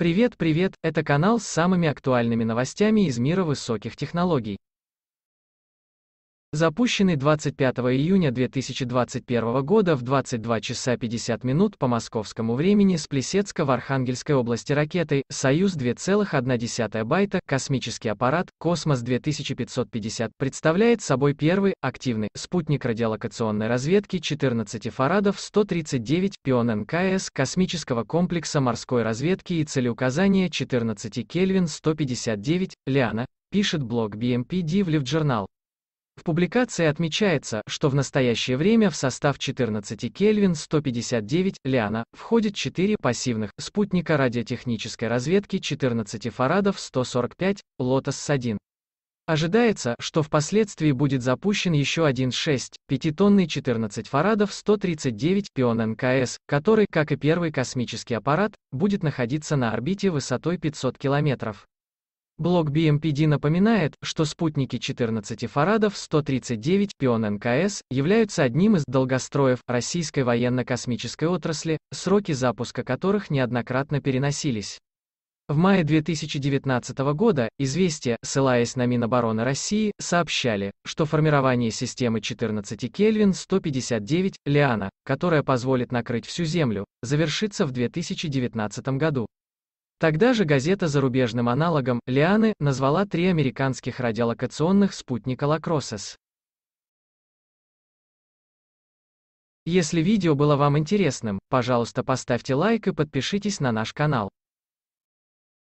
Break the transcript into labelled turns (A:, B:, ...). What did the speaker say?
A: Привет, привет, это канал с самыми актуальными новостями из мира высоких технологий запущенный 25 июня 2021 года в 22 часа 50 минут по московскому времени с Плесецка в Архангельской области ракетой «Союз-2,1 байта» космический аппарат «Космос-2550» представляет собой первый, активный, спутник радиолокационной разведки 14 фарадов 139 пион НКС космического комплекса морской разведки и целеуказания 14 Кельвин 159 Лиана, пишет блог BMP Divliv Journal. В публикации отмечается, что в настоящее время в состав 14 Кельвин 159 Лиана входит 4 пассивных спутника радиотехнической разведки 14 Фарадов 145 Лотос-1. Ожидается, что впоследствии будет запущен еще один 6, 5-тонный 14 фарадов 139 пион НКС, который, как и первый космический аппарат, будет находиться на орбите высотой 500 километров. Блок BMPD напоминает, что спутники 14 фарадов 139 пион НКС являются одним из долгостроев российской военно-космической отрасли, сроки запуска которых неоднократно переносились. В мае 2019 года «Известия», ссылаясь на Минобороны России, сообщали, что формирование системы 14 Кельвин 159 «Лиана», которая позволит накрыть всю Землю, завершится в 2019 году. Тогда же газета зарубежным аналогом «Лианы» назвала три американских радиолокационных спутника Лакросес. Если видео было вам интересным, пожалуйста поставьте лайк и подпишитесь на наш канал.